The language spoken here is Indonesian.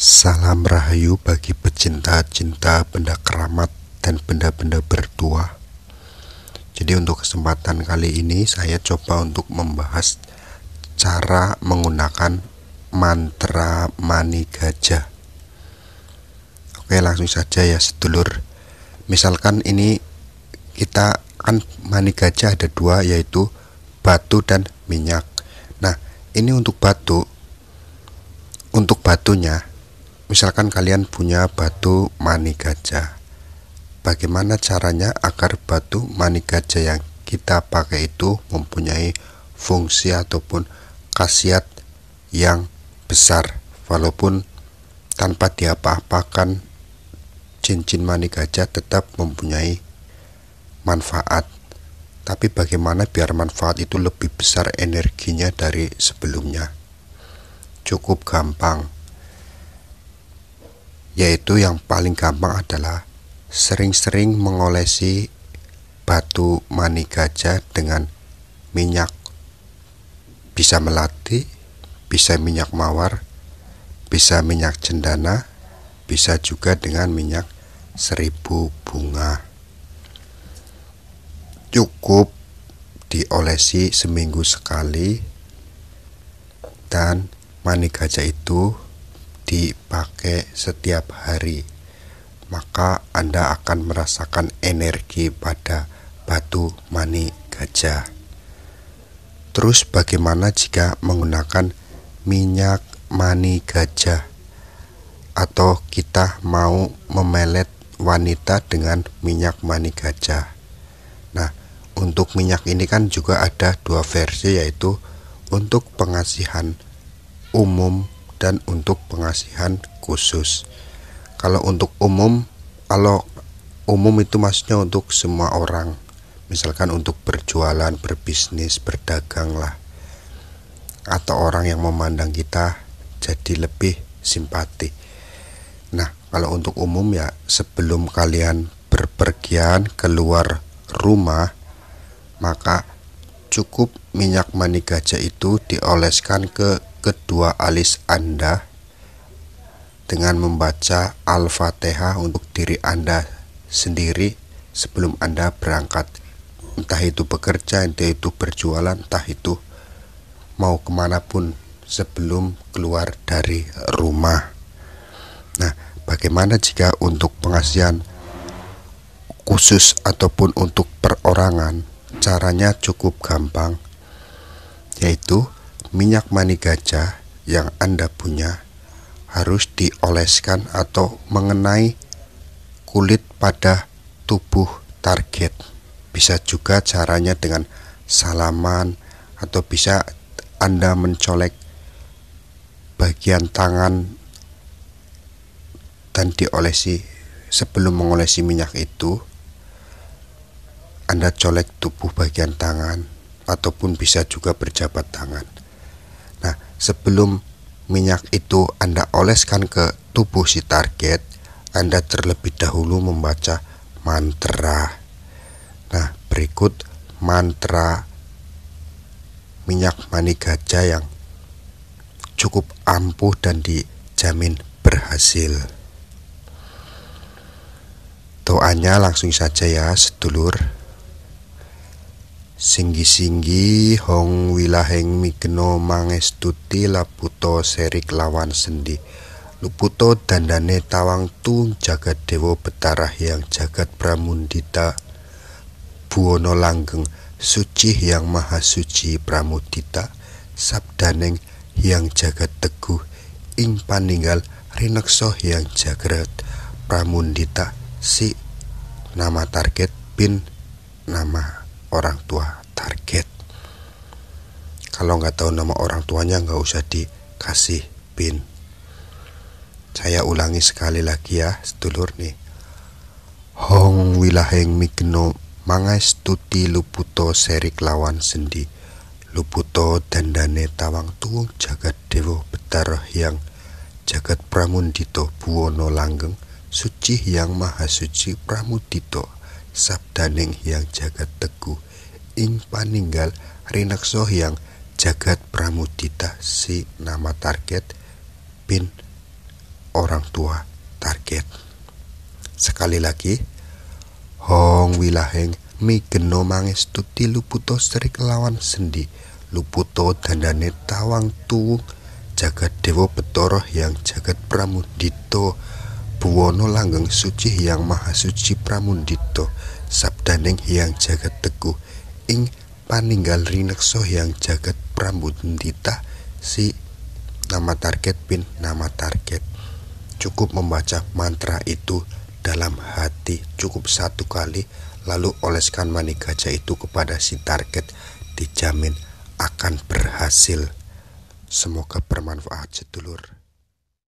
Salam rahayu bagi pecinta cinta benda keramat dan benda-benda bertua. Jadi untuk kesempatan kali ini saya coba untuk membahas cara menggunakan mantra mani gajah. Oke, langsung saja ya sedulur. Misalkan ini kita kan mani gajah ada dua yaitu batu dan minyak. Nah, ini untuk batu untuk batunya Misalkan kalian punya batu mani gajah. Bagaimana caranya agar batu mani gajah yang kita pakai itu mempunyai fungsi ataupun khasiat yang besar walaupun tanpa diapa-apakan cincin mani gajah tetap mempunyai manfaat tapi bagaimana biar manfaat itu lebih besar energinya dari sebelumnya cukup gampang yaitu yang paling gampang adalah sering-sering mengolesi batu mani gajah dengan minyak bisa melati, bisa minyak mawar, bisa minyak cendana, bisa juga dengan minyak seribu bunga. Cukup diolesi seminggu sekali dan mani gajah itu dipakai setiap hari, maka Anda akan merasakan energi pada batu mani gajah. Terus bagaimana jika menggunakan minyak mani gajah atau kita mau memelet wanita dengan minyak mani gajah? Nah, untuk minyak ini kan juga ada dua versi yaitu untuk pengasihan umum dan untuk pengasihan khusus. Kalau untuk umum, kalau umum itu maksudnya untuk semua orang. Misalkan untuk berjualan, berbisnis, berdagang lah. Atau orang yang memandang kita jadi lebih simpati. Nah, kalau untuk umum ya sebelum kalian berpergian keluar rumah, maka cukup minyak mani gajah itu dioleskan ke kedua alis Anda dengan membaca Al-Fatihah untuk diri Anda sendiri sebelum Anda berangkat. Entah itu bekerja, entah itu berjualan, entah itu mau kemanapun sebelum keluar dari rumah. Nah, bagaimana jika untuk pengasihan khusus ataupun untuk perorangan caranya cukup gampang yaitu minyak mani gajah yang Anda punya harus dioleskan atau mengenai kulit pada tubuh target. Bisa juga caranya dengan salaman atau bisa Anda mencolek bagian tangan dan diolesi sebelum mengolesi minyak itu Anda colek tubuh bagian tangan ataupun bisa juga berjabat tangan Sebelum minyak itu Anda oleskan ke tubuh si target, Anda terlebih dahulu membaca mantra. Nah, berikut mantra minyak mani gajah yang cukup ampuh dan dijamin berhasil. Doanya langsung saja ya, sedulur. Singgi-singgi hong wilaheng migeno mangestuti laputo serik lawan sendi. Luputo dandane tawang tung jagat dewo betarah yang jagat pramundita buono langgeng suci yang maha suci pramudita sabdaneng yang jagat teguh ing paninggal rinekso yang jagat pramundita si nama target pin nama orang tua target kalau nggak tahu nama orang tuanya nggak usah dikasih pin saya ulangi sekali lagi ya sedulur nih Hong wilaheng migno mangais tuti luputo serik lawan sendi luputo dandane tawang tu jagat dewo betar yang jagat pramundito buwono langgeng suci yang maha suci pramudito sabdaning yang jagat teguh ing paninggal soh yang jagat pramudita si nama target bin orang tua target sekali lagi hong wilaheng geno mi migeno tuti luputo serik lawan sendi luputo dandane tawang tuwung jagat dewa betoroh yang jagat pramudito Buwono Langgeng Suci yang Maha Suci Pramundito sabdaning yang Jagat Teguh ing paninggal rinekso yang Jagat Pramundita si nama target pin nama target cukup membaca mantra itu dalam hati cukup satu kali lalu oleskan mani gajah itu kepada si target dijamin akan berhasil semoga bermanfaat sedulur